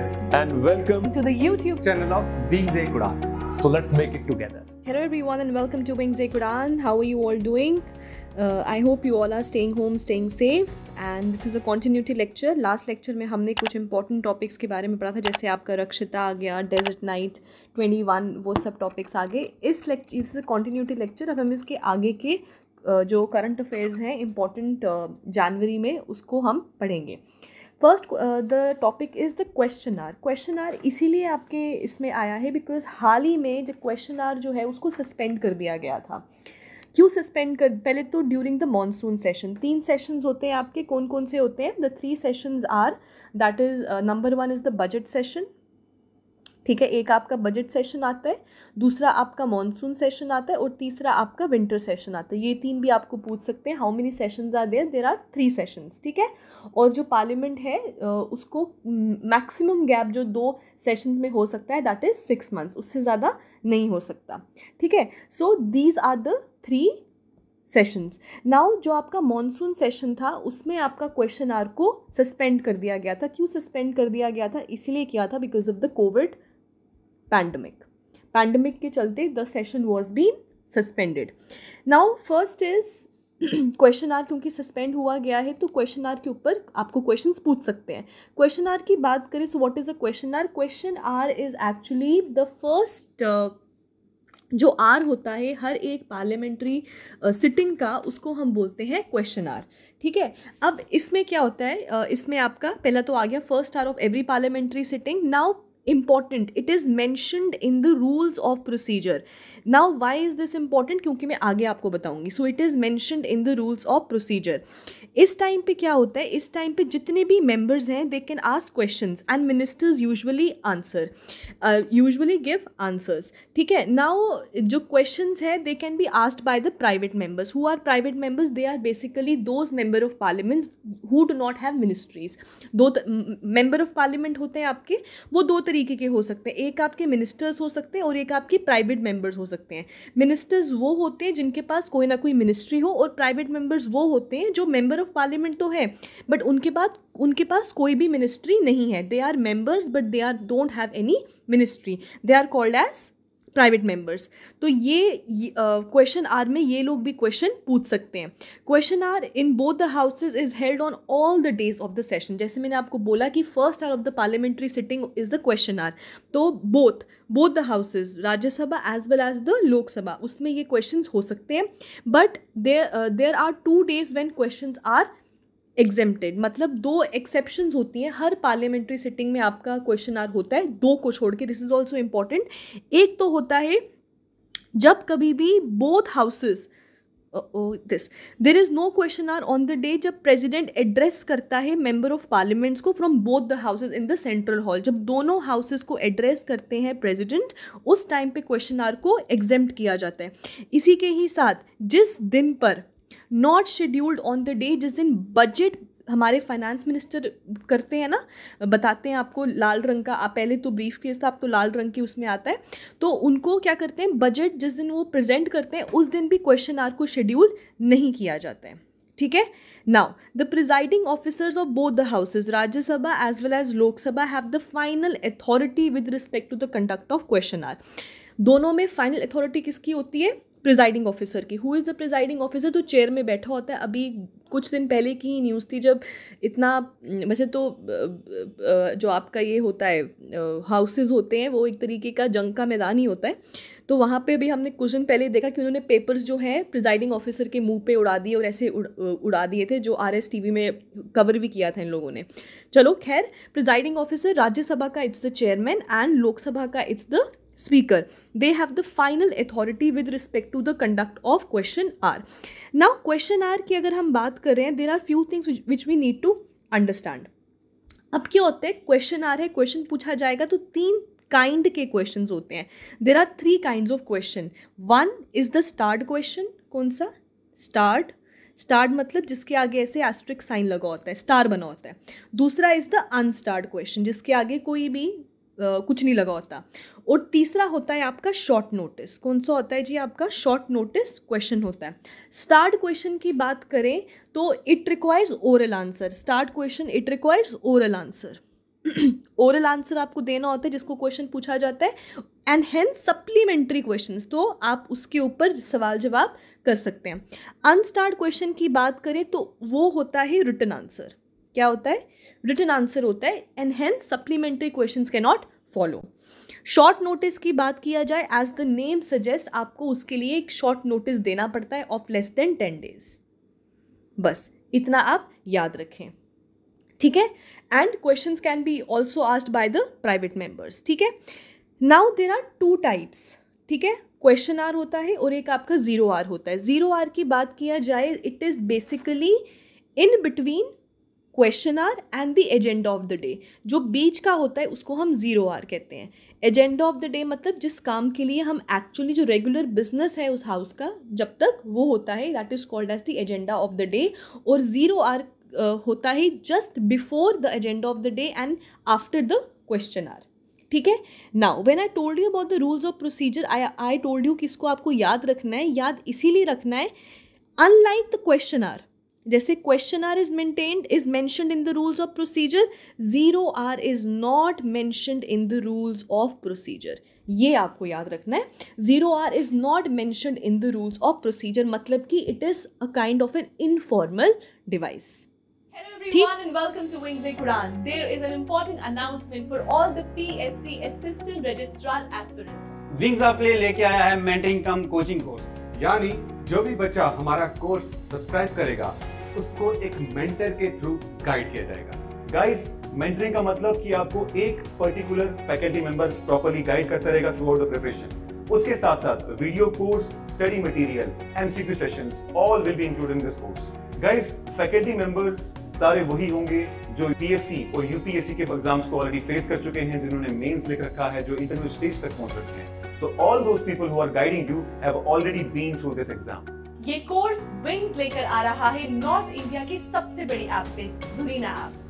guys, and welcome to the YouTube channel of Wings A Kudan. So let's make it together. Hello, everyone, and welcome to Wings A Kudan. How are you all doing? Uh, I hope you all are staying home, staying safe. And this is a continuity lecture. Last lecture में हमने कुछ important topics के बारे में पढ़ा था जैसे आपका रक्षिता आ गया डेजर्ट नाइट ट्वेंटी वन वो सब टॉपिक्स आ गए इस लेक्चर इस कॉन्टीन्यूटी लेक्चर अब हम इसके आगे के जो करंट अफेयर्स हैं इम्पॉर्टेंट जनवरी में उसको हम पढ़ेंगे first the topic is the question hour question hour इसीलिए आपके इसमें आया है बिकॉज हाल ही में जो क्वेश्चन आर जो है उसको सस्पेंड कर दिया गया था क्यों सस्पेंड कर पहले तो ड्यूरिंग द मानसून सेशन तीन सेशंस होते हैं आपके कौन कौन से होते हैं the three sessions are that is number one is the budget session ठीक है एक आपका बजट सेशन आता है दूसरा आपका मानसून सेशन आता है और तीसरा आपका विंटर सेशन आता है ये तीन भी आपको पूछ सकते हैं how many sessions are there there are three sessions ठीक है और जो पार्लियामेंट है उसको मैक्सिमम गैप जो दो सेशंस में हो सकता है दैट इज़ सिक्स मंथ्स उससे ज़्यादा नहीं हो सकता ठीक है so these are the three sessions now जो आपका मानसून सेशन था उसमें आपका क्वेश्चन आर को सस्पेंड कर दिया गया था क्यों सस्पेंड कर दिया गया था इसीलिए किया था because of the COVID pandemic pandemic के चलते the session was been suspended now first is question hour क्योंकि सस्पेंड हुआ गया है तो क्वेश्चन आर के ऊपर आपको क्वेश्चंस पूछ सकते हैं क्वेश्चन आर की बात करें so what is a question hour question hour is actually the first जो आर होता है हर एक पार्लियामेंट्री सिटिंग uh, का उसको हम बोलते हैं क्वेश्चन आर ठीक है अब इसमें क्या होता है uh, इसमें आपका पहला तो आ गया first are of every parliamentary sitting now important it is mentioned in the rules of procedure now why is this important क्योंकि मैं आगे आपको बताऊंगी so it is mentioned in the rules of procedure इस टाइम पर क्या होता है इस टाइम पर जितने भी मेम्बर्स हैं they can ask question and ministers usually answer usually give answers ठीक है नाउ जो क्वेश्चन है they can be asked by the private members who are private members they are basically those member of parliaments who do not have ministries दो member of parliament होते हैं आपके वो दो तरीके तरीके के हो सकते हैं एक आपके मिनिस्टर्स हो सकते हैं और एक आपकी प्राइवेट मेंबर्स हो सकते हैं मिनिस्टर्स वो होते हैं जिनके पास कोई ना कोई मिनिस्ट्री हो और प्राइवेट मेंबर्स वो होते हैं जो मेंबर ऑफ पार्लियामेंट तो है बट उनके बाद उनके पास कोई भी मिनिस्ट्री नहीं है they are members but they are don't have any ministry they are called as private members तो ये क्वेश्चन आर में ये लोग भी क्वेश्चन पूछ सकते हैं question are in both the houses is held on all the days of the session जैसे मैंने आपको बोला कि first are of the parliamentary sitting is the question are तो both both the houses Rajya Sabha as well as the Lok Sabha उसमें ये question हो सकते हैं but there there are two days when question are exempted मतलब दो एक्सेप्शन होती हैं हर पार्लियामेंट्री सिटिंग में आपका क्वेश्चन आर होता है दो को छोड़ के दिस इज़ ऑल्सो इम्पॉर्टेंट एक तो होता है जब कभी भी both houses this there is no question hour on the day जब प्रेजिडेंट एड्रेस करता है मेंबर ऑफ पार्लियामेंट्स को from both the houses in the central hall जब दोनों हाउसेज को एड्रेस करते हैं प्रेजिडेंट उस टाइम पे क्वेश्चन आर को एग्जेम्प्ट किया जाता है इसी के ही साथ जिस दिन पर not scheduled on the day जिस दिन बजट हमारे फाइनेंस मिनिस्टर करते हैं ना बताते हैं आपको लाल रंग का आप पहले तो ब्रीफ केस था आप तो लाल रंग के उसमें आता है तो उनको क्या करते हैं बजट जिस दिन वो प्रेजेंट करते हैं उस दिन भी क्वेश्चन आर को शेड्यूल नहीं किया जाता है ठीक है now the presiding officers of both the houses Rajya Sabha as well as Lok Sabha have the final authority with respect to the conduct of question hour दोनों में फाइनल अथॉरिटी किसकी होती है प्रिजाइडिंग ऑफिसर की who is the presiding officer तो chair में बैठा होता है अभी कुछ दिन पहले की ही न्यूज़ थी जब इतना वैसे तो जो आपका ये होता है हाउसेज होते हैं वो एक तरीके का जंग का मैदान ही होता है तो वहाँ पे भी हमने कुछ दिन पहले देखा कि उन्होंने पेपर्स जो हैं प्रिजाइडिंग ऑफिसर के मुंह पे उड़ा दिए और ऐसे उड़, उड़ा दिए थे जो आर एस टी में कवर भी किया था इन लोगों ने चलो खैर प्रिजाइडिंग ऑफिसर राज्यसभा का it's the chairman and Lok Sabha का it's the speaker they have the final authority with respect to the conduct of question hour now question hour की अगर हम बात कर रहे हैं there are few things which we need to understand अब क्या होता है क्वेश्चन आर है क्वेश्चन पूछा जाएगा तो तीन काइंड के क्वेश्चन होते हैं there are three kind of question one is the starred question कौन सा स्टार्ट स्टार्ट मतलब जिसके आगे ऐसे एस्ट्रिक साइन लगा होता है स्टार बना होता है दूसरा इज द अनस्टार्ट क्वेश्चन जिसके आगे कोई भी कुछ नहीं लगा होता और तीसरा होता है आपका शॉर्ट नोटिस कौन सा होता है जी आपका शॉर्ट नोटिस क्वेश्चन होता है स्टार्ट क्वेश्चन की बात करें तो it requires oral answer starred question it requires oral answer oral answer आपको देना होता है जिसको क्वेश्चन पूछा जाता है एंड हैं सप्लीमेंट्री क्वेश्चन तो आप उसके ऊपर सवाल जवाब कर सकते हैं अनस्टार्ट क्वेश्चन की बात करें तो वो होता है रिटर्न आंसर क्या होता है रिटर्न आंसर होता है एंड हैंस सप्लीमेंट्री क्वेश्चन के नॉट फॉलो शॉर्ट नोटिस की बात किया जाए एज द नेम सजेस्ट आपको उसके लिए एक शॉर्ट नोटिस देना पड़ता है of less than ten days बस इतना आप याद रखें ठीक है and question can be also asked by the private members ठीक है now there are two types ठीक है क्वेश्चन आर होता है और एक आपका जीरो आर होता है जीरो आर की बात किया जाए it is basically in between question hour and the agenda of the day जो बीच का होता है उसको हम जीरो आर कहते हैं एजेंडा ऑफ द डे मतलब जिस काम के लिए हम एक्चुअली जो रेगुलर बिजनेस है उस हाउस का जब तक वो होता है that is called as the agenda of the day और ज़ीरो आर होता है just before the agenda of the day and after the question hour ठीक है now when I told you about the rules of procedure I I told you किसको आपको याद रखना है याद इसीलिए रखना है अनलाइक द क्वेश्चन आर जैसे question hour is maintained is mentioned in the rules of procedure zero hour is not mentioned in the rules of procedure ये आपको याद रखना है zero hour is not mentioned in the rules of procedure मतलब कि it is a kind of an informal device everyone and welcome to Wings Quran. There is an important announcement for all the PSC Assistant Registrar aspirants. Wings आपके लिए लेके आया है mentoring कम coaching course यानी जो भी बच्चा हमारा कोर्स सब्सक्राइब करेगा उसको एक मेंटर के थ्रू गाइड किया जाएगा गाइस मेंटरिंग का मतलब कि आपको एक particular faculty member properly guide करता रहेगा थ्रू आउट द प्रिपरेशन उसके साथ साथ video course study material MCQ sessions all will be included in this course guys faculty members सारे वही होंगे जो पीएससी और यूपीएससी के एग्जाम्स को ऑलरेडी फेस कर चुके हैं जिन्होंने मेंस लिख रखा है जो इंटरव्यू स्टेज तक पहुंच रखे हैं So all those people who are guiding you have already been through this exam. ये कोर्स विंग्स लेकर आ रहा है नॉर्थ इंडिया की सबसे बड़ी ऐप पे धुरीना ऐप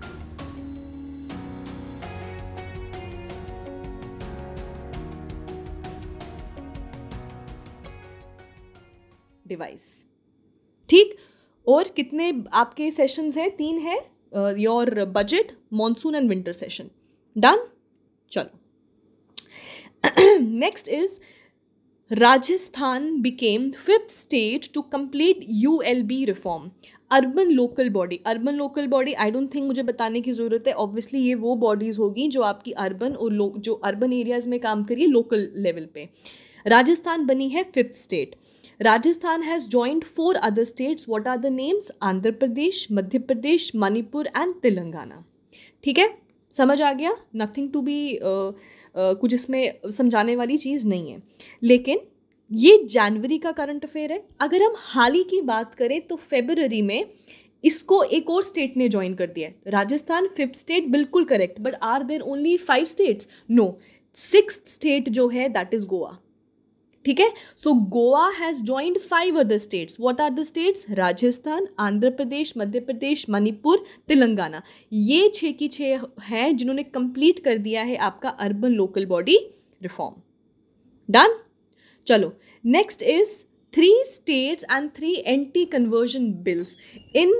डिवाइस ठीक और कितने आपके सेशंस हैं तीन है your budget monsoon and winter session done चलो next is Rajasthan became fifth state to complete U L B reform urban local body urban local body I don't think मुझे बताने की ज़रूरत है ऑब्वियसली ये वो बॉडीज़ होगी जो आपकी अर्बन और लो जो अर्बन एरियाज में काम करिए लोकल लेवल पे राजस्थान बनी है fifth state Rajasthan has joined four other states what are the names Andhra Pradesh Madhya Pradesh Manipur and Telangana ठीक है समझ आ गया नथिंग टू बी कुछ इसमें समझाने वाली चीज़ नहीं है लेकिन ये जनवरी का करंट अफेयर है अगर हम हाल ही की बात करें तो फेबररी में इसको एक और स्टेट ने ज्वाइन कर दिया है राजस्थान फिफ्थ स्टेट बिल्कुल correct but are there only five states no six state जो है दैट इज़ गोवा ठीक है so Goa has joined five other states what are the states Rajasthan Andhra Pradesh Madhya Pradesh Manipur Telangana ये छः की छः हैं जिन्होंने कंप्लीट कर दिया है आपका urban local body reform done चलो next is three states and three anti conversion bills in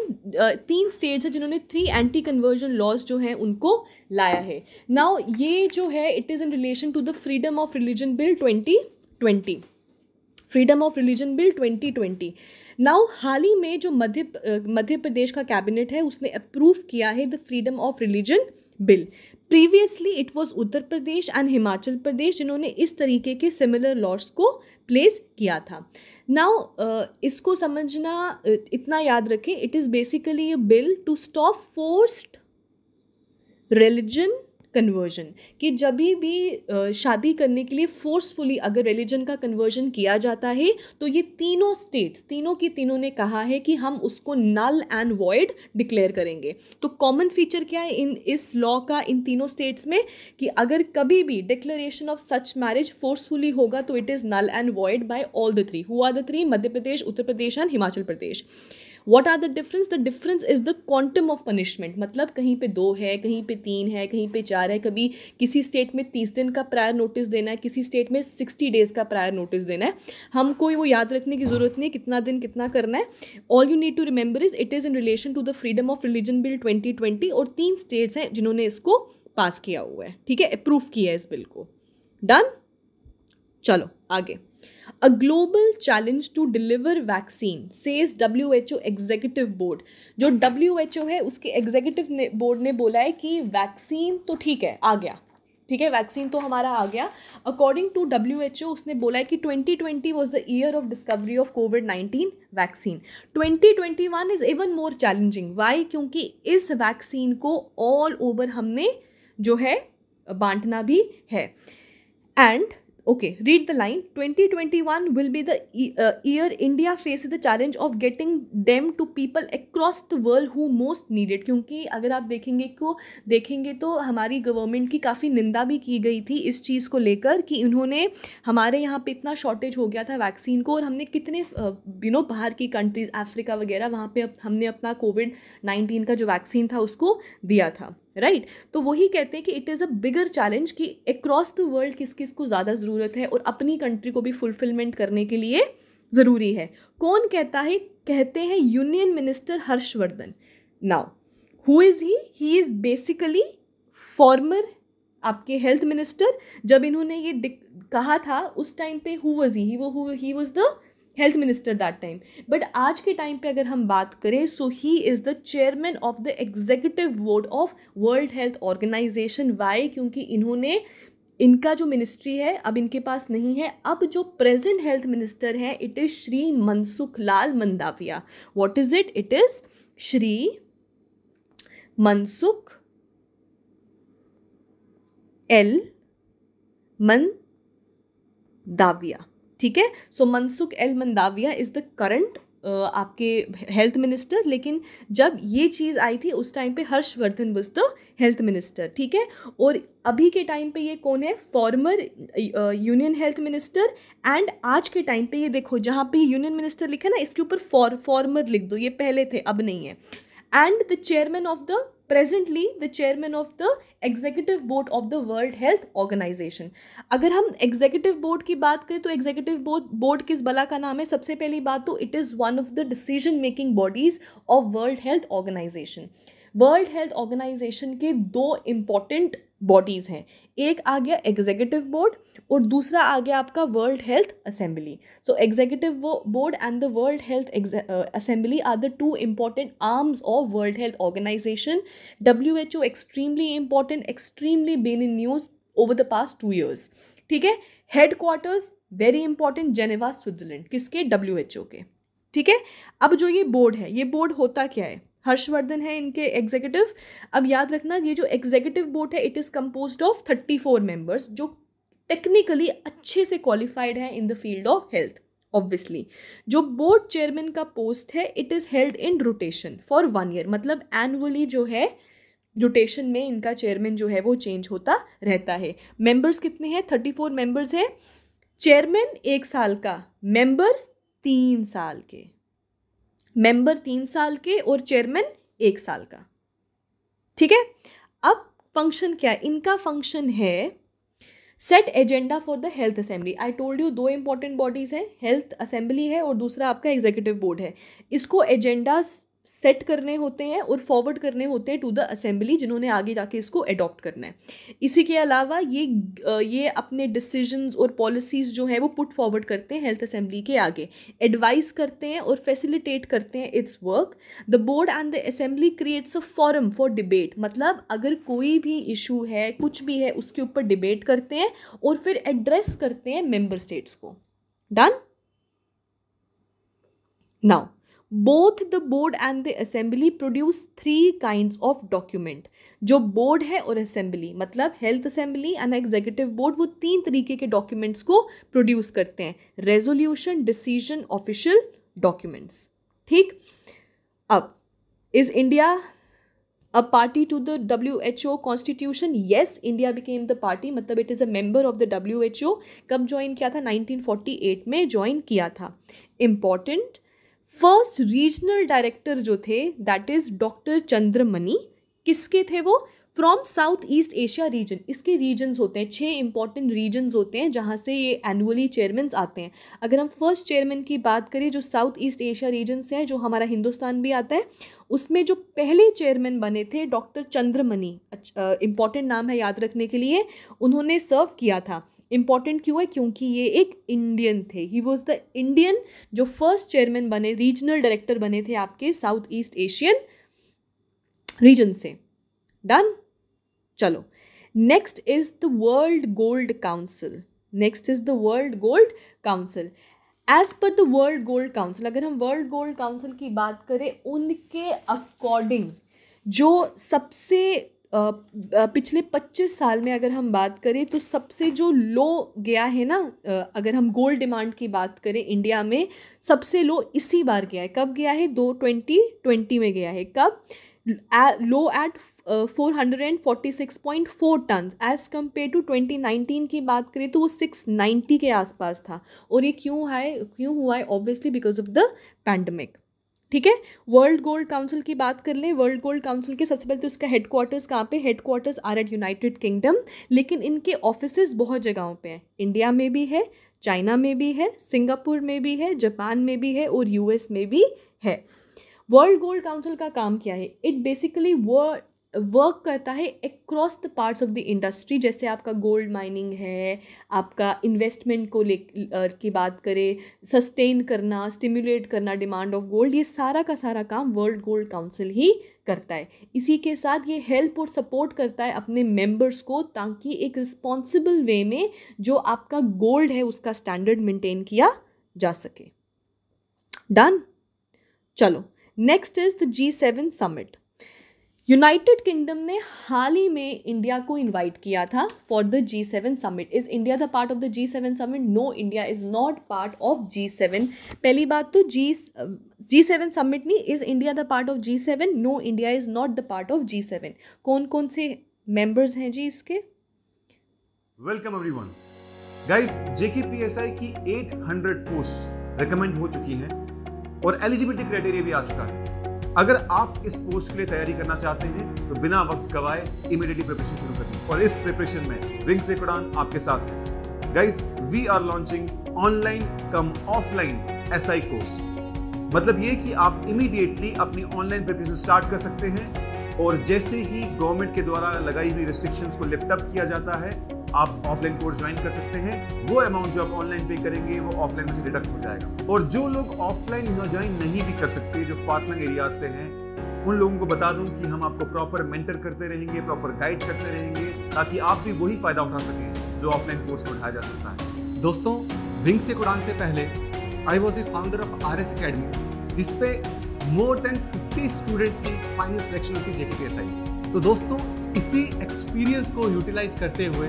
तीन स्टेट्स हैं जिन्होंने थ्री एंटी कन्वर्जन लॉज जो हैं उनको लाया है नाउ ये जो है it is in relation to the freedom of religion bill twenty twenty freedom of religion bill 2020 now हाल ही में जो मध्य मध्य प्रदेश का कैबिनेट है उसने अप्रूव किया है the freedom of religion bill previously it was Uttar Pradesh and Himachal Pradesh जिन्होंने इस तरीके के सिमिलर लॉस को प्लेस किया था नाउ इसको समझना इतना याद रखें it is basically a bill to stop forced religion conversion कि जब भी शादी करने के लिए फोर्सफुली अगर रिलीजन का कन्वर्जन किया जाता है तो ये तीनों स्टेट्स तीनों की तीनों ने कहा है कि हम उसको नल एंड वॉइड डिक्लेयर करेंगे तो कॉमन फीचर क्या है इन इस लॉ का इन तीनों स्टेट्स में कि अगर कभी भी declaration of such marriage forcefully होगा तो it is null and void by all the three हुआ the three Madhya Pradesh Uttar Pradesh and Himachal Pradesh what are the difference the difference is the quantum of punishment मतलब कहीं पे दो है कहीं पे तीन है कहीं पे चार है कभी किसी स्टेट में तीस दिन का प्रायर नोटिस देना है किसी स्टेट में सिक्सटी डेज़ का प्रायर नोटिस देना है हमको वो याद रखने की ज़रूरत नहीं है कितना दिन कितना करना है all you need to remember is it is in relation to the freedom of religion bill twenty twenty और तीन स्टेट्स हैं जिन्होंने इसको पास किया हुआ है ठीक है अप्रूव किया है इस बिल को डन चलो आगे A global challenge to deliver vaccine, says WHO executive board. जो WHO है उसके एग्जीक्यूटिव बोर्ड ने बोला है कि वैक्सीन तो ठीक है आ गया ठीक है वैक्सीन तो हमारा आ गया according to W H O उसने बोला है कि 2020 was the year of discovery of COVID 19 vaccine 2021 is even more challenging why क्योंकि इस वैक्सीन को ऑल ओवर हमने जो है बांटना भी है and okay read the line 2021 will be the e- uh, year india faces the challenge of getting them to people across the world who most क्योंकि अगर आप देखेंगे को देखेंगे तो हमारी गवर्नमेंट की काफ़ी निंदा भी की गई थी इस चीज़ को लेकर कि उन्होंने हमारे यहाँ पे इतना शॉर्टेज हो गया था वैक्सीन को और हमने कितने यू uh, नो बाहर की कंट्रीज़ अफ्रीका वगैरह वहाँ पर हमने अपना कोविड नाइन्टीन का जो वैक्सीन था उसको दिया था राइट right? तो वही कहते हैं कि it is a bigger challenge कि अक्रॉस द वर्ल्ड किस किस को ज़्यादा ज़रूरत है और अपनी कंट्री को भी फुलफिलमेंट करने के लिए ज़रूरी है कौन कहता है कहते हैं union minister Harsh Vardhan now who is he he is basically former आपके हेल्थ मिनिस्टर जब इन्होंने ये कहा था उस टाइम पे हु वॉज ही वो he was the health minister that time but आज के टाइम पे अगर हम बात करें so he is the chairman of the executive board of world health organisation why क्योंकि इन्होंने इनका जो मिनिस्ट्री है अब इनके पास नहीं है अब जो प्रेजेंट हेल्थ मिनिस्टर है it is Shri Mansukh Lal Mandaviya what is it it is Shri Mansukh L Mandaviya ठीक है so Mansukh L Mandaviya is the current आपके हेल्थ मिनिस्टर लेकिन जब ये चीज़ आई थी उस टाइम पे Harsh Vardhan was the health minister ठीक है और अभी के टाइम पे ये कौन है former union health minister and आज के टाइम पे ये देखो जहाँ पे यूनियन मिनिस्टर लिखा ना इसके ऊपर फॉर फॉर्मर लिख दो ये पहले थे अब नहीं है and the chairman of the presently the chairman of the executive board of the world health organisation अगर हम एग्जीक्यूटिव बोर्ड की बात करें तो एग्जीक्यूटिव बोर्ड बोर्ड किस बला का नाम है सबसे पहली बात तो it is one of the decision making bodies of world health organisation world health organisation के दो इम्पॉर्टेंट बॉडीज़ हैं एक आ गया एग्जीक्यूटिव बोर्ड और दूसरा आ गया आपका world health assembly so executive board and the world health assembly are the two important arms of world health organisation W H O extremely important extremely been in news over the past two years ठीक है headquarters very important Geneva Switzerland किसके W H O के ठीक है अब जो ये board है ये बोर्ड होता क्या है हर्षवर्धन है इनके एग्जीक्यूटिव अब याद रखना ये जो एग्जीक्यूटिव बोर्ड है it is compose of thirty four members जो टेक्निकली अच्छे से क्वालिफाइड हैं in the field of health obviously जो बोर्ड चेयरमैन का पोस्ट है it is held in rotation for one year मतलब एनुअली जो है रोटेशन में इनका चेयरमैन जो है वो चेंज होता रहता है मेंबर्स कितने हैं थर्टी फोर मेंबर्स हैं चेयरमैन एक साल का मेंबर्स तीन साल के मेंबर तीन साल के और चेयरमैन एक साल का ठीक है अब फंक्शन क्या है इनका फंक्शन है set agenda for the health assembly I told you दो इंपॉर्टेंट बॉडीज़ हैं हेल्थ असेंबली है और दूसरा आपका एग्जीक्यूटिव बोर्ड है इसको एजेंडाज सेट करने होते हैं और फॉरवर्ड करने होते हैं टू द असेंबली जिन्होंने आगे जाके इसको एडॉप्ट करना है इसी के अलावा ये ये अपने डिसीजंस और पॉलिसीज़ जो हैं वो पुट फॉरवर्ड करते हैं हेल्थ असेंबली के आगे एडवाइस करते हैं और फैसिलिटेट करते हैं it's work the board and the assembly creates a forum for debate मतलब अगर कोई भी इशू है कुछ भी है उसके ऊपर डिबेट करते हैं और फिर एड्रेस करते हैं मेम्बर स्टेट्स को done now both the board and the assembly produce three kind of document जो बोर्ड है और असेंबली मतलब health assembly and executive board वो तीन तरीके के डॉक्यूमेंट्स को प्रोड्यूस करते हैं रेजोल्यूशन डिसीजन ऑफिशियल डॉक्यूमेंट्स ठीक अब is India a party to the W H O constitution yes India became the party मतलब it a member of the W H O कब ज्वाइन किया था नाइनटीन फोर्टी एट में join किया था important first regional director जो थे that is doctor Chandramani किसके थे वो from south east Asia region इसके रीजन्स होते हैं छः इंपॉर्टेंट रीजन्स होते हैं जहाँ से ये एनुअली चेयरमैन आते हैं अगर हम फर्स्ट चेयरमैन की बात करें जो साउथ ईस्ट एशिया रीजन से है जो हमारा हिंदुस्तान भी आता है उसमें जो पहले चेयरमैन बने थे डॉक्टर चंद्रमणि इंपॉर्टेंट नाम है याद रखने के लिए उन्होंने सर्व किया था इम्पॉर्टेंट क्यों है क्योंकि ये एक इंडियन थे ही वॉज द इंडियन जो फर्स्ट चेयरमैन बने रीजनल डायरेक्टर बने थे आपके साउथ ईस्ट एशियन रीजन से डन चलो next is the world gold council next is the world gold council as per the world gold council अगर हम world gold council की बात करें उनके अकॉर्डिंग जो सबसे पिछले 25 साल में अगर हम बात करें तो सबसे जो लो गया है ना अगर हम गोल्ड डिमांड की बात करें इंडिया में सबसे लो इसी बार गया है कब गया है दो ट्वेंटी ट्वेंटी में गया है कब low at four ton as compare to twenty nineteen की बात करें तो वो सिक्स नाइन्टी के आसपास था और ये क्यों है क्यों हुआ है obviously because of the pandemic ठीक है वर्ल्ड गोल्ड काउंसिल की बात कर लें वर्ल्ड गोल्ड काउंसिल के सबसे पहले तो इसका हेडक्वार्टर्स कहाँ पे headquarters are at United Kingdom लेकिन इनके ऑफिस बहुत जगहों पे हैं इंडिया में भी है चाइना में भी है सिंगापुर में भी है जापान में भी है और यूएस में भी है वर्ल्ड गोल्ड काउंसिल का काम क्या है इट बेसिकली वर्ल्ड वर्क करता है across the parts of the industry जैसे आपका गोल्ड माइनिंग है आपका इन्वेस्टमेंट को ले की बात करें सस्टेन करना स्टिमुलेट करना डिमांड ऑफ गोल्ड ये सारा का सारा काम वर्ल्ड गोल्ड काउंसिल ही करता है इसी के साथ ये हेल्प और सपोर्ट करता है अपने मेंबर्स को ताकि एक रिस्पॉन्सिबल वे में जो आपका गोल्ड है उसका स्टैंडर्ड मेंटेन किया जा सके डन चलो next is the G seven summit United Kingdom ने हाल ही में इंडिया को इनवाइट किया था for the G seven summit is India the part of the G seven summit no India is not part of G seven पहली बात तो जी जी सेवन समिट नहीं is India the part of G seven no India is not the part of G seven कौन कौन से members हैं जी इसके welcome everyone guys जेकेपीएसआई की 800 पोस्ट रिकमेंड हो चुकी हैं और एलिजिबिलिटी क्राइटेरिया भी आ चुका है अगर आप इस पोस्ट के लिए तैयारी करना चाहते हैं तो बिना वक्त गवाए इमीडिएटली प्रिपरेशन शुरू करें और इस प्रिपरेशन में विंग से कुड़ान आपके साथ है guys we are launching online cum offline S I course मतलब ये कि आप इमीडिएटली अपनी ऑनलाइन प्रिपरेशन स्टार्ट कर सकते हैं और जैसे ही गवर्नमेंट के द्वारा लगाई हुई रिस्ट्रिक्शंस को लिफ्ट अप किया जाता है आप ऑफलाइन कोर्स ज्वाइन कर सकते हैं वो अमाउंट जो आप ऑनलाइन पे करेंगे वो ऑफलाइन में से डिडक्ट हो जाएगा और जो लोग ऑफलाइन ज्वाइन नहीं भी कर सकते जो फारफ्लंग एरियाज से हैं उन लोगों को बता दूं कि हम आपको प्रॉपर मेंटर करते रहेंगे प्रॉपर गाइड करते रहेंगे ताकि आप भी वही फायदा उठा सकें जो ऑफलाइन कोर्स में उठाया जा सकता है दोस्तों विंग से उड़ान से पहले I was a founder of R S academy जिसपे मोर देन फिफ्टी स्टूडेंट्स की फाइनल सिलेक्शन होती जेके तो दोस्तों इसी एक्सपीरियंस को यूटिलाइज करते हुए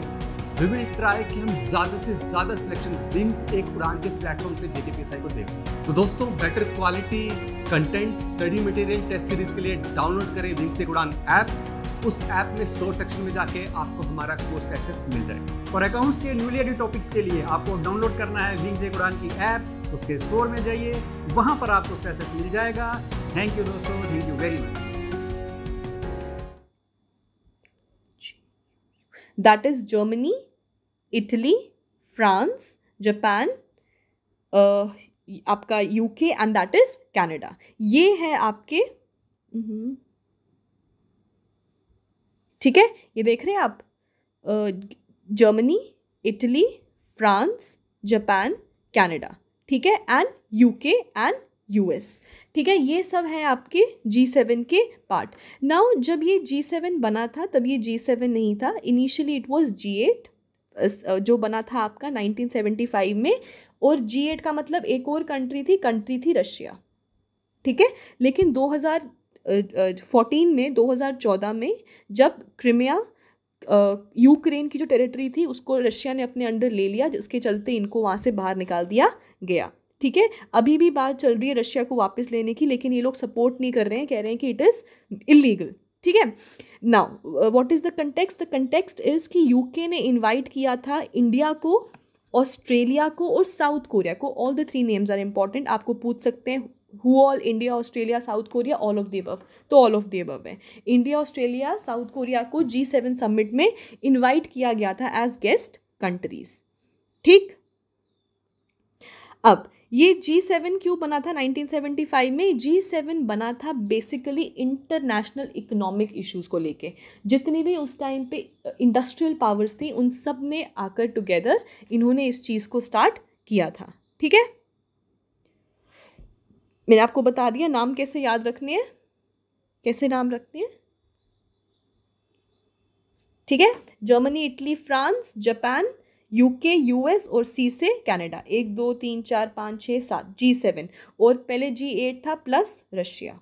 वी विल ट्राई कि हम ज़्यादा से ज़्यादा सिलेक्शन विंग्स एक उड़ान के प्लेटफॉर्म से जेके पी को देखें तो दोस्तों better quality content study material test series के लिए डाउनलोड करें विंग्स एक उड़ान ऐप उस ऐप में स्टोर सेक्शन में जाके आपको हमारा कोर्स एक्सेस मिल जाए और अकाउंट्स के न्यूली एडिट टॉपिक्स के लिए आपको डाउनलोड करना है विंग्स एक उड़ान की ऐप उसके स्टोर में जाइए वहां पर आपको उसका एक्सेस मिल जाएगा थैंक यू दोस्तों thank you very much that is Germany, Italy France Japan आपका UK and that is Canada ये है आपके हम्म, ठीक है ये देख रहे हैं आप Germany Italy France Japan Canada ठीक है एंड यूके एंड यूएस ठीक है ये सब है आपके जी सेवन के पार्ट नाउ जब ये जी सेवन बना था तब ये जी सेवन नहीं था initially it was G eight जो बना था आपका 1975 में और जी एट का मतलब एक और कंट्री थी कंट्री थी रशिया ठीक है लेकिन 2014 में 2014 में जब क्रिमिया यूक्रेन की जो टेरिटरी थी उसको रशिया ने अपने अंडर ले लिया जिसके चलते इनको वहाँ से बाहर निकाल दिया गया ठीक है अभी भी बात चल रही है रशिया को वापस लेने की लेकिन ये लोग सपोर्ट नहीं कर रहे हैं कह रहे हैं कि इट इज़ इलीगल ठीक है now what is the context the context is कि यूके ने इनवाइट किया था इंडिया को ऑस्ट्रेलिया को और साउथ कोरिया को all the three names are important आपको पूछ सकते हैं who all India Australia South Korea all of the अब तो ऑल ऑफ दी अब है इंडिया ऑस्ट्रेलिया साउथ कोरिया को जी सेवन समिट में इन्वाइट किया गया था एज गेस्ट कंट्रीज ठीक अब ये जी सेवन क्यों बना था 1975 में जी सेवन बना था बेसिकली इंटरनेशनल इकोनॉमिक इश्यूज को लेके जितनी भी उस टाइम पे इंडस्ट्रियल पावर्स थी उन सब ने आकर टुगेदर इन्होंने इस चीज़ को स्टार्ट किया था ठीक है मैंने आपको बता दिया नाम कैसे याद रखने हैं कैसे नाम रखने हैं ठीक है Germany Italy France Japan UK US और सी से कनाडा एक दो तीन चार पाँच छः सात जी सेवन और पहले जी एट था plus Russia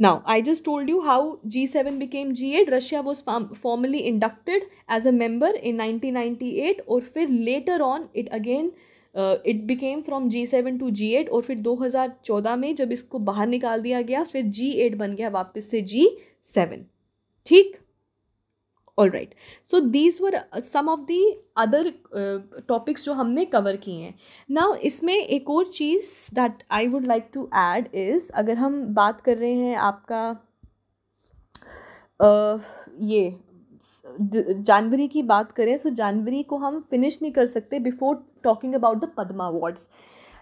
now I just told you how G seven became G eight Russia was formally inducted as a member in nineteen ninety eight और फिर later on it again it became from G seven to G eight और फिर दो हज़ार चौदह में जब इसको बाहर निकाल दिया गया फिर जी एट बन गया वापस से जी सेवन ठीक all right so these were some of the other topics जो हमने कवर किए हैं नाउ इसमें एक और चीज़ that I would like to add is अगर हम बात कर रहे हैं आपका uh, ये जनवरी की बात करें सो so जनवरी को हम फिनिश नहीं कर सकते before talking about the Padma awards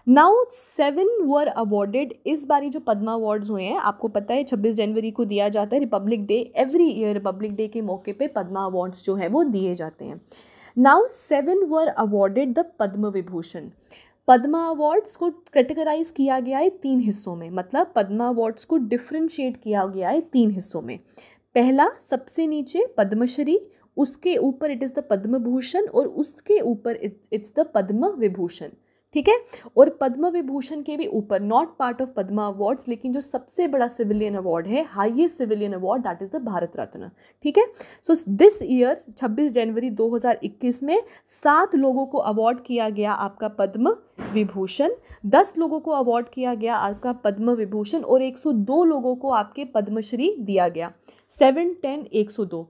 now seven were awarded इस बारी जो पद्मा अवार्ड्स हुए हैं आपको पता है छब्बीस जनवरी को दिया जाता है Republic Day every year Republic Day के मौके पर पद्मा अवार्ड्स जो है वो दिए जाते हैं now seven were awarded the Padma Vibhushan Padma awards को कैटेगराइज किया गया है तीन हिस्सों में मतलब पद्मा अवार्ड्स को डिफ्रेंशिएट किया गया है तीन हिस्सों में पहला सबसे नीचे पद्मश्री उसके ऊपर it is the Padma Bhushan और उसके ऊपर इट्स द पद्म विभूषण ठीक है और पद्म विभूषण के भी ऊपर not part of Padma awards लेकिन जो सबसे बड़ा सिविलियन अवार्ड है highest civilian award that is the Bharat Ratna ठीक है सो दिस ईयर 26 जनवरी 2021 में सात लोगों को अवार्ड किया गया आपका पद्म विभूषण दस लोगों को अवार्ड किया गया आपका पद्म विभूषण और एक लोगों को आपके पद्मश्री दिया गया सेवन टेन एक सौ दो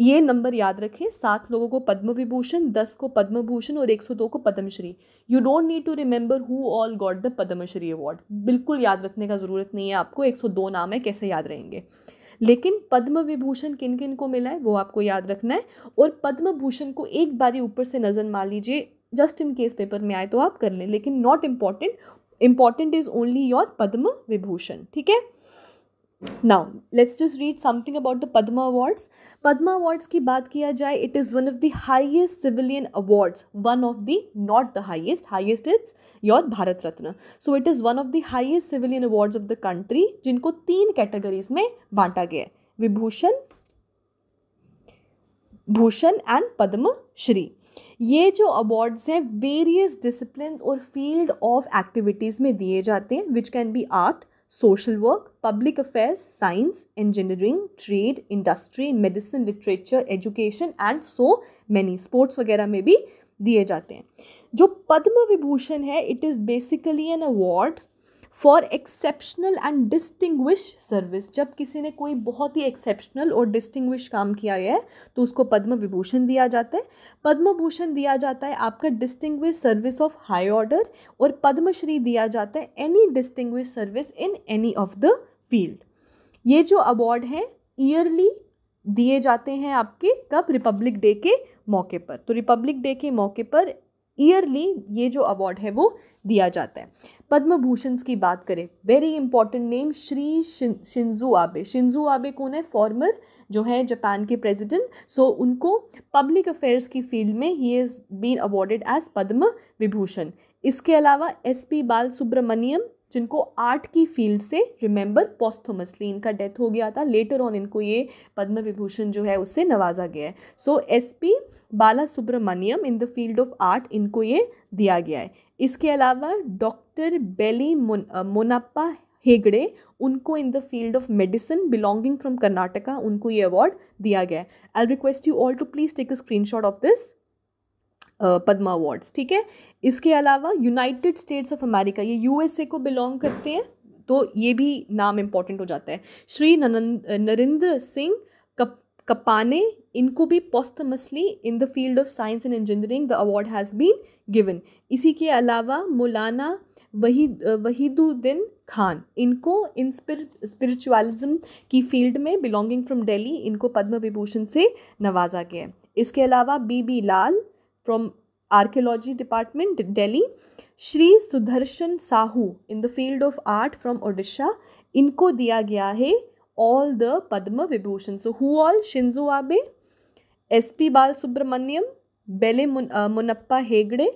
ये नंबर याद रखें सात लोगों को पद्म विभूषण दस को पद्म भूषण और एक सौ दो को Padma Shri you don't need to remember who all got the Padma Shri award बिल्कुल याद रखने का ज़रूरत नहीं है आपको एक सौ दो नाम है कैसे याद रहेंगे लेकिन पद्म विभूषण किन किन को मिला है वो आपको याद रखना है और पद्म भूषण को एक बारी ऊपर से नज़र मार लीजिए जस्ट इन केस पेपर में आए तो आप कर लें लेकिन not important important is only your Padma Vibhushan ठीक है now let's just read something about the Padma awards Padma awards की बात किया जाए it is one of the highest civilian awards one of the not the highest highest it's your Bharat Ratna so it is one of the highest civilian awards of the country जिनको तीन categories में बांटा गया है विभूषण भूषण एंड पद्म श्री ये जो awards हैं various discipline और फील्ड ऑफ एक्टिविटीज़ में दिए जाते हैं which can be art social work public affairs science engineering trade industry medicine literature education and so many sports वगैरह में भी दिए जाते हैं जो पद्म विभूषण है it is basically an award for exceptional and distinguish service जब किसी ने कोई बहुत ही एक्सेप्शनल और डिस्टिंग्विश काम किया है तो उसको पद्म विभूषण दिया जाता है पद्म भूषण दिया जाता है आपका distinguish service of high order और पद्मश्री दिया जाता है any distinguish service in any of the field ये जो अवार्ड हैं ईयरली दिए जाते हैं आपके कब रिपब्लिक डे के मौके पर तो रिपब्लिक डे के मौके पर ईयरली ये जो अवार्ड है वो दिया जाता है पद्म भूषण की बात करें very important name Shri Shin, Shinzo Abe Shinzo Abe कौन है फॉर्मर जो है जापान के प्रेसिडेंट सो so, उनको पब्लिक अफेयर्स की फील्ड में ही is been awarded as Padma Vibhushan इसके अलावा एस पी बाल सुब्रमण्यम जिनको आर्ट की फील्ड से रिमेंबर पोस्थोमसली इनका डेथ हो गया था लेटर ऑन इनको ये पद्म विभूषण जो है उससे नवाजा गया है so S P Balasubrahmanyam in the field of art इनको ये दिया गया है इसके अलावा डॉक्टर बेली मोनापा हेगड़े उनको in the field of medicine belonging from Karnataka उनको ये अवार्ड दिया गया है I request you all to please take a screenshot of this Padma awards ठीक है इसके अलावा यूनाइटेड स्टेट्स ऑफ अमेरिका ये यूएसए को बिलोंग करते हैं तो ये भी नाम इम्पॉर्टेंट हो जाता है श्री नरेंद्र सिंह कप कपाने इनको भी posthumously in the field of science and engineering the award has been given इसी के अलावा मौलाना वही वहीदुद्दीन खान इनको इन स्पिरिचुअलिज्म की फील्ड में बिलोंगिंग फ्रॉम दिल्ली इनको पद्म विभूषण से नवाजा गया इसके अलावा B B Lal from Archaeology Department, Delhi. Shri Sudharshan Sahu in the field of art from Odisha. इनको दिया गया है all the Padma Vibhushan. So who all? Shinzo Abe, S.P. Bal Subramaniam, Bele Mun, uh, Munappa Hegde,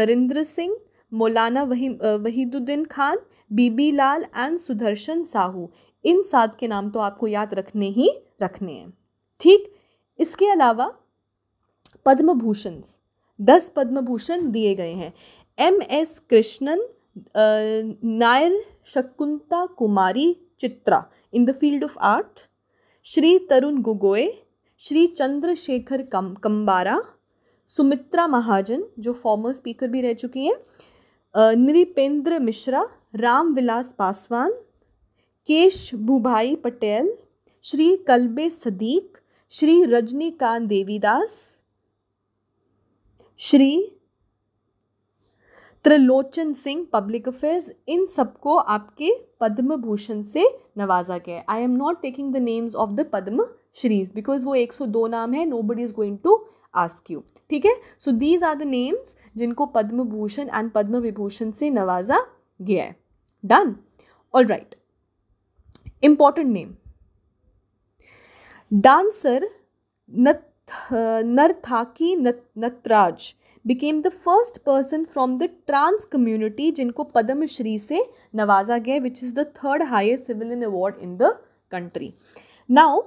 Narendra Singh, Maulana Wahi Wahiduddin Khan B B Lal and Sudarshan Sahoo इन सात के नाम तो आपको याद रखने ही रखने हैं ठीक इसके अलावा पद्म भूषण्स दस पद्म भूषण दिए गए हैं M S Krishnan Nair Shakunta Kumari Chitra in the field of art Shri Tarun Gogoi Shri Chandrashekhar Kam Kambara Sumitra Mahajan जो फॉर्मर स्पीकर भी रह चुकी हैं Nripendra Misra Ram Vilas Paswan Keshubhai Patel Shri Kalbe Sadiq Shri Rajnikant Devidas Shri Tarlochan Singh public affairs इन सबको आपके पद्म भूषण से नवाजा गया है I am not taking the names of the Padma श्रीज because वो 102 नाम है nobody is going to ask you ठीक है so these are the names जिनको पद्म भूषण एंड पद्म विभूषण से नवाजा गया है done all right important name dancer Nat Narthaki Nataraj became the first person from the trans community जिनको पद्मश्री से नवाजा गया which is the third highest civilian award in the country now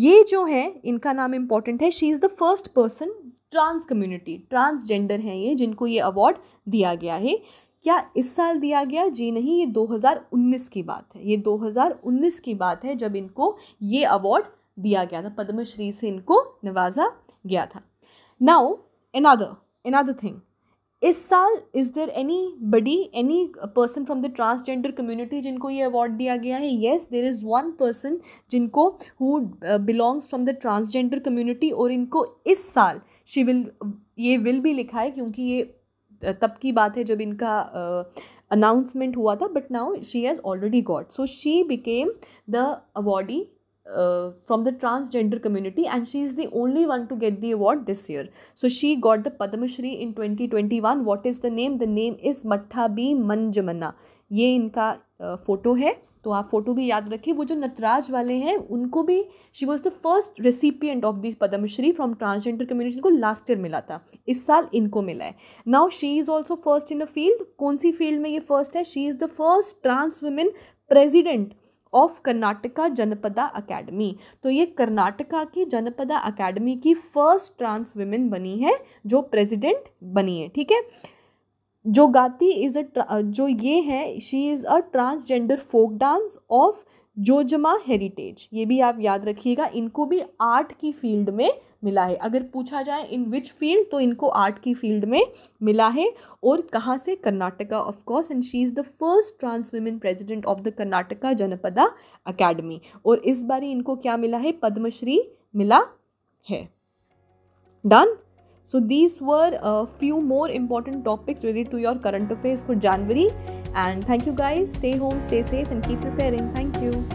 ये जो है इनका नाम इम्पॉर्टेंट है she is the first person trans community transgender हैं ये जिनको ये अवार्ड दिया गया है क्या इस साल दिया गया जी नहीं ये 2019 की बात है ये 2019 की बात है जब इनको ये अवार्ड दिया गया था पद्मश्री से इनको नवाजा गया था नाउ एनादर एनादर थिंग इस साल is there anybody any person from the transgender community जिनको ये अवार्ड दिया गया है yes there is one person जिनको who belongs from the transgender community और इनको इस साल शी विल ये विल भी लिखा है क्योंकि ये uh, तब की बात है जब इनका अनाउंसमेंट uh, हुआ था but now she has already got so she became the awardee uh, from the transgender community and she is the only one to get the award this year so she got the padma shri in 2021 what is the name the name is mattha b manjamana ये इनका photo है तो आप photo भी याद रखिए वो जो नटराज वाले हैं उनको भी she was the first recipient of the Padma Shri from transgender community को लास्ट ईयर मिला था इस साल इनको मिला है now she is also first in a field कौन सी फील्ड में ये फर्स्ट है she is the first trans women president of Karnataka Janapada academy तो ये कर्नाटका की जनपदा अकेडमी की फर्स्ट ट्रांस वुमेन बनी है जो प्रेसिडेंट बनी है ठीक है जो गाती इज़ अ जो ये है she is a transgender folk dance of जोजमा हेरिटेज ये भी आप याद रखिएगा इनको भी आर्ट की फील्ड में मिला है अगर पूछा जाए इन विच फील्ड तो इनको आर्ट की फील्ड में मिला है और कहाँ से Karnataka of course and she is the first trans women president of the Karnataka Janapada academy और इस बारी इनको क्या मिला है पद्मश्री मिला है done So, these were a few more important topics related to your current affairs for January. And thank you guys. Stay home, stay safe, and keep preparing. Thank you.